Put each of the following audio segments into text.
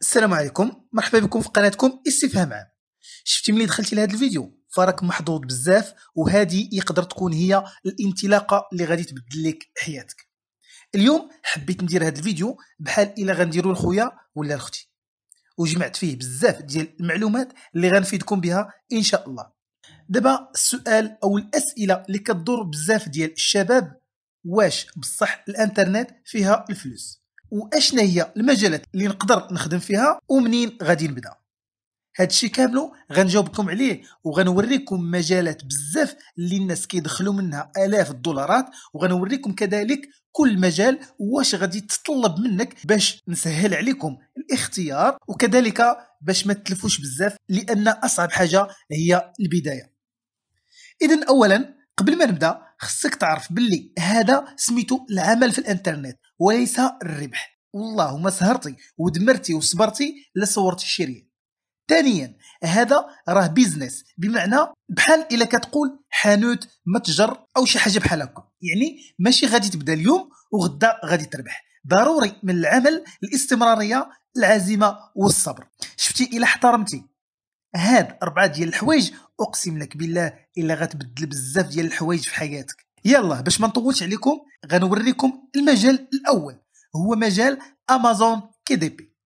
السلام عليكم مرحبا بكم في قناتكم استفهام عام شفتي ملي دخلتي لهذا الفيديو فراك محظوظ بزاف وهذه يقدر تكون هي الانطلاقه اللي غادي تبدل لك حياتك اليوم حبيت ندير هذا الفيديو بحال الا غنديرو لخويا ولا لختي وجمعت فيه بزاف ديال المعلومات اللي غنفيدكم بها ان شاء الله دابا السؤال او الاسئله اللي كتضر بزاف ديال الشباب واش بصح الانترنت فيها الفلوس واشنا هي المجالات اللي نقدر نخدم فيها ومنين غادي نبدا هادشي كاملو غنجاوبكم عليه وغنوريكم مجالات بزاف اللي الناس كيدخلوا منها الاف الدولارات وغنوريكم كذلك كل مجال واش غادي تطلب منك باش نسهل عليكم الاختيار وكذلك باش ما تلفوش بزاف لان اصعب حاجه هي البدايه اذا اولا قبل ما نبدا خصك تعرف باللي هذا سميتو العمل في الانترنت وليس الربح والله ما سهرتي ودمرتي وصبرتي لصورت الشريان ثانيا هذا راه بيزنس بمعنى بحال الا كتقول حانوت متجر او شي حاجه بحال هكا يعني ماشي غادي تبدا اليوم وغدا غادي تربح ضروري من العمل الاستمراريه العزيمه والصبر شفتي الا احترمتي هاد اربعه ديال الحوايج اقسم لك بالله الا غتبدل بزاف ديال الحوايج في حياتك يلا باش ما نطولش عليكم غنوريكم المجال الاول هو مجال امازون كي دي بي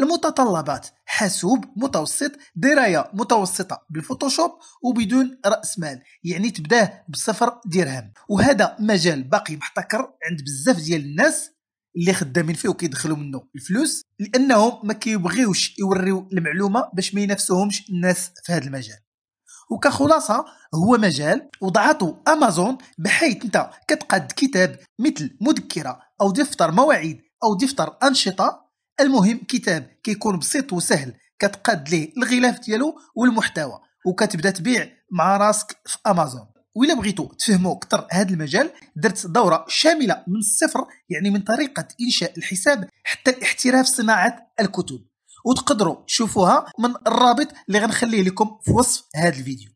المتطلبات حاسوب متوسط درايه متوسطه بالفوتوشوب وبدون راس مال يعني تبداه بصفر درهم وهذا مجال باقي محتكر عند بزاف ديال الناس اللي خدامين فيه وكيدخلوا منه الفلوس لانهم ما كيبغيوش يوريو المعلومه باش ما ينافسوهمش الناس في هذا المجال وكخلاصه هو مجال وضعته امازون بحيث انت كتقاد كتاب مثل مذكره او دفتر مواعيد او دفتر انشطه المهم كتاب كيكون بسيط وسهل كتقاد ليه الغلاف ديالو والمحتوى وكتبدا تبيع مع راسك في امازون وإلا بغيتو تفهموا اكثر هذا المجال درت دوره شامله من الصفر يعني من طريقه انشاء الحساب حتى احتراف صناعه الكتب وتقدروا تشوفوها من الرابط اللي غنخليه لكم في وصف هذا الفيديو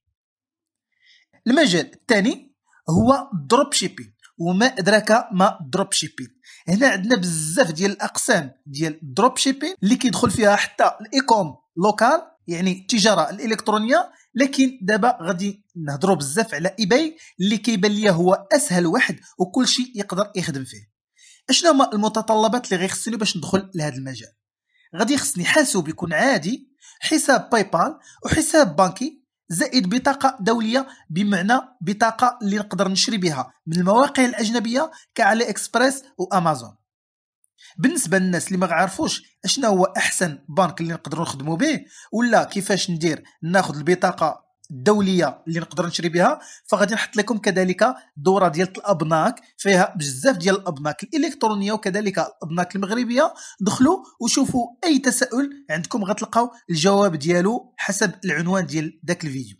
المجال الثاني هو دروب شيبين وما ادراك ما دروب شيبين هنا عندنا بزاف ديال الاقسام ديال دروب شيبين اللي كيدخل فيها حتى الايكوم لوكال يعني التجاره الالكترونيه لكن دابا غادي نهضروا بزاف على ايباي اللي كيبان ليا هو اسهل واحد وكل شيء يقدر يخدم فيه اشنو هما المتطلبات اللي غيخصني باش ندخل لهذا المجال غادي خصني حاسوب يكون عادي حساب باي بال وحساب بنكي زائد بطاقه دوليه بمعنى بطاقه اللي نقدر نشري بها من المواقع الاجنبيه كعلي اكسبريس وامازون بالنسبه للناس اللي ما عارفوش اشنا هو احسن بنك اللي نقدر نخدمه به ولا كيفاش ندير ناخذ البطاقه الدوليه اللي نقدر نشري بها فغادي نحط لكم كذلك دوره ديال الابناك فيها بزاف ديال الابناك الالكترونيه وكذلك الابناك المغربيه دخلوا وشوفوا اي تساؤل عندكم غتلقاو الجواب ديالو حسب العنوان ديال ذاك الفيديو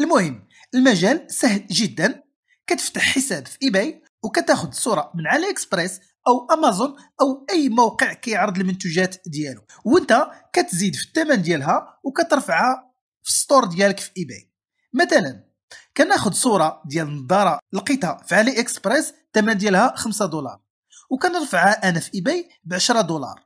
المهم المجال سهل جدا كتفتح حساب في ايباي وكتاخذ صوره من علي اكسبريس او امازون او اي موقع كيعرض المنتوجات ديالو وانت كتزيد في الثمن ديالها وكترفعها في ستور ديالك في ايباي مثلا كناخذ صوره ديال نظاره لقيتها في علي اكسبريس الثمن ديالها 5 دولار وكنرفعها انا في ايباي ب 10 دولار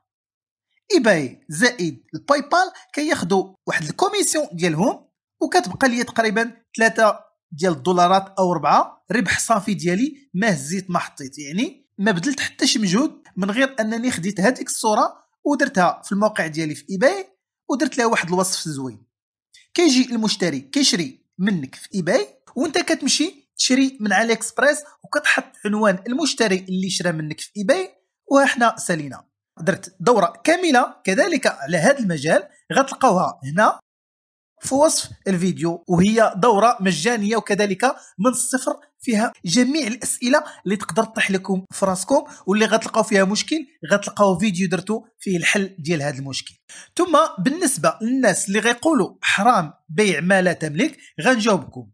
ايباي زائد الباي بال كياخذوا واحد الكوميسيون ديالهم وكتبقى لي تقريبا 3 ديال الدولارات او 4 ربح صافي ديالي ما هزيت ما حطيت يعني ما بدلت حتى شي مجهود من غير انني خديت هذيك الصوره ودرتها في الموقع ديالي في ايباي ودرت لها واحد الوصف زوين كيجي المشتري كيشري منك في ايباي وانت كتمشي تشري من علي اكسبريس وكتحط عنوان المشتري اللي شرى منك في ايباي وحنا سالينا درت دوره كامله كذلك على هذا المجال غتلقاوها هنا في وصف الفيديو وهي دورة مجانية وكذلك من الصفر فيها جميع الاسئله اللي تقدر تطيح لكم في راسكم واللي غتلقاو فيها مشكل غتلقاو فيديو درتو فيه الحل ديال هذا المشكل ثم بالنسبه للناس اللي غيقولوا حرام بيع ما لا تملك غنجاوبكم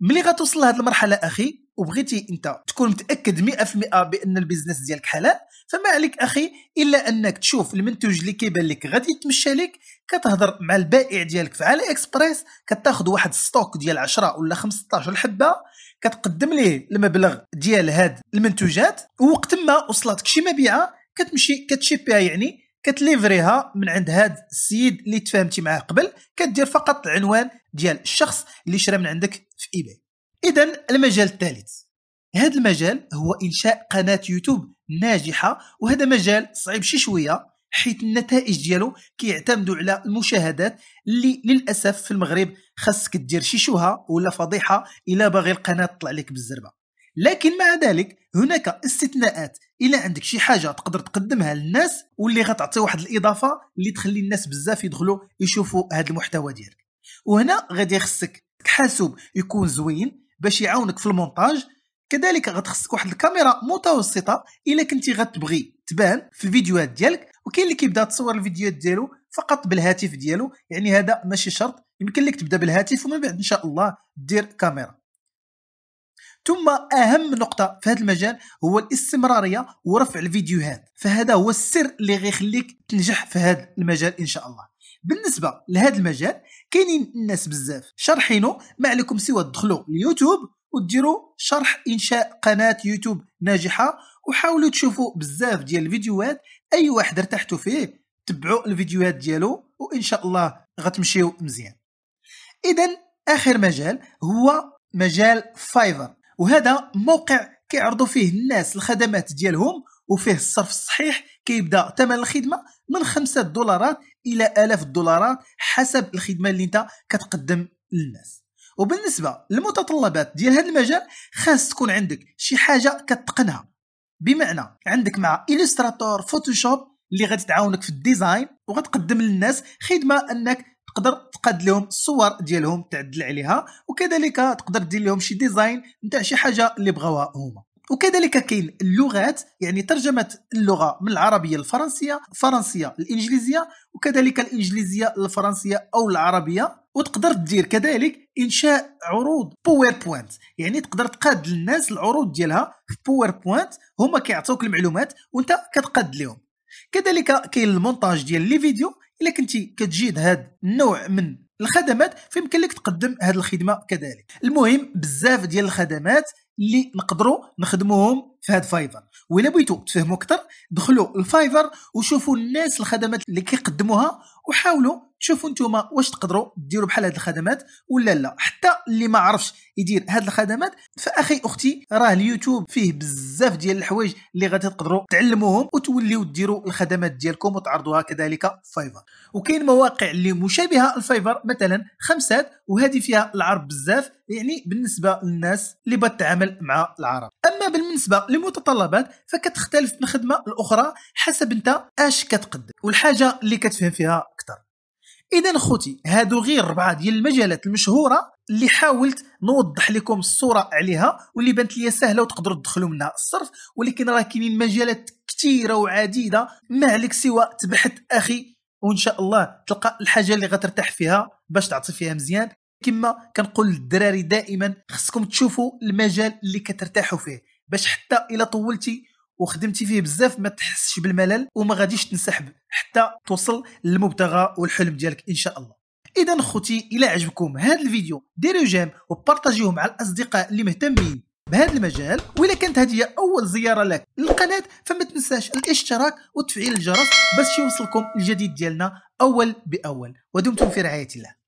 ملي غتوصل لهذه المرحله اخي وبغيتي انت تكون متاكد 100% بان البيزنس ديالك حلال فما عليك اخي الا انك تشوف المنتوج اللي كيبان لك غادي يتمشى لك كتهضر مع البائع ديالك في علي اكسبريس كتاخذ واحد ستوك ديال 10 ولا 15 حبه كتقدم ليه المبلغ ديال هاد المنتوجات ووقت ما وصلتك شي مبيعه كتمشي كتشيبيها يعني كتليفريها من عند هاد السيد اللي تفاهمتي معاه قبل كدير فقط العنوان ديال الشخص اللي شرا من عندك في ايباي اذا المجال الثالث هذا المجال هو انشاء قناه يوتيوب ناجحه وهذا مجال صعيب شي شويه حيث النتائج ديالو كيعتمدوا على المشاهدات اللي للاسف في المغرب خاصك دير شي شوهه ولا فضيحه الا باغي القناه تطلع لك بالزربه لكن مع ذلك هناك استثناءات الا عندك شي حاجه تقدر تقدمها للناس واللي غتعطي واحد الاضافه اللي تخلي الناس بزاف يدخلوا يشوفوا هذا المحتوى ديالك وهنا غادي يخصك حاسوب يكون زوين باش يعاونك في المونتاج كذلك غتخصك واحد الكاميرا متوسطه الا كنتي غتبغي تبان في الفيديوهات ديالك وكاين اللي كيبدا تصور الفيديوهات ديالو فقط بالهاتف ديالو يعني هذا ماشي شرط يمكن لك تبدا بالهاتف ومن بعد ان شاء الله دير كاميرا ثم اهم نقطه في هذا المجال هو الاستمراريه ورفع الفيديوهات فهذا هو السر اللي غيخليك تنجح في هذا المجال ان شاء الله بالنسبه لهذا المجال كاينين الناس بزاف شرحينه ما عليكم سوى تدخلوا اليوتيوب وديروا شرح انشاء قناه يوتيوب ناجحه وحاولوا تشوفوا بزاف ديال الفيديوهات اي واحد ارتحتوا فيه تبعوا الفيديوهات ديالو وان شاء الله غتمشيو مزيان اذا اخر مجال هو مجال فايفر وهذا موقع كيعرضوا فيه الناس الخدمات ديالهم وفيه الصرف الصحيح كيبدا ثمن الخدمه من 5 دولارات الى الاف الدولارات حسب الخدمه اللي انت كتقدم للناس وبالنسبه للمتطلبات ديال هذا المجال خاص تكون عندك شي حاجه كتقنها بمعنى عندك مع الستراتور فوتوشوب اللي غادي تعاونك في الديزاين وغتقدم للناس خدمه انك تقدر تقاد لهم الصور ديالهم تعدل عليها وكذلك تقدر دير لهم شي ديزاين نتاع شي حاجه اللي بغاوها هما وكذلك كاين اللغات يعني ترجمه اللغه من العربيه للفرنسيه الفرنسيه الانجليزيه وكذلك الانجليزيه للفرنسيه او العربيه وتقدر دير كذلك انشاء عروض باوربوينت يعني تقدر تقاد للناس العروض ديالها في باوربوينت هما كيعطيوك المعلومات وانت كتقاد لهم كذلك كاين المونتاج ديال لي فيديو الا كنتي كتجيد هذا النوع من الخدمات فيمكن لك تقدم هذه الخدمه كذلك المهم بزاف ديال الخدمات اللي نقدروا نخدموهم في هاد فايفر ولا بغيتو تفهموا اكثر دخلوا الفايفر وشوفوا الناس الخدمات اللي كيقدموها وحاولوا شوفوا نتوما واش تقدروا ديروا بحال هذه الخدمات ولا لا حتى اللي ما عرفش يدير هذه الخدمات فاخي اختي راه اليوتيوب فيه بزاف ديال الحوايج اللي غادي تقدروا تعلموهم وتوليو ديروا الخدمات ديالكم وتعرضوها كذلك فايفر وكاين مواقع اللي مشابهه لفايفر مثلا خمسات وهذه فيها العرب بزاف يعني بالنسبه للناس اللي بغات تعامل مع العرب اما بالنسبه للمتطلبات فكتختلف من خدمه الاخرى حسب انت اش كتقدم والحاجه اللي كتفهم فيها اذا خوتي هادو غير ربعه ديال المجالات المشهوره اللي حاولت نوضح لكم الصوره عليها واللي بانت لي سهله وتقدروا تدخلوا منها الصرف ولكن راه كاينين مجالات كثيره وعديده ما عليك سوى تبحث اخي وان شاء الله تلقى الحاجه اللي غترتاح فيها باش تعطي فيها مزيان كما كنقول للدراري دائما خصكم تشوفوا المجال اللي كترتاحوا فيه باش حتى الا طولتي وخدمتي فيه بزاف ما تحسش بالملل وما غاديش تنسحب حتى توصل للمبتغى والحلم ديالك ان شاء الله اذا خوتي الى عجبكم هذا الفيديو ديروا جيم وبارطاجيوه مع الاصدقاء اللي مهتمين بهذا المجال واذا كانت هذه هي اول زياره لك للقناه فما تنساش الاشتراك وتفعيل الجرس باش يوصلكم الجديد ديالنا اول باول ودمتم في رعايه الله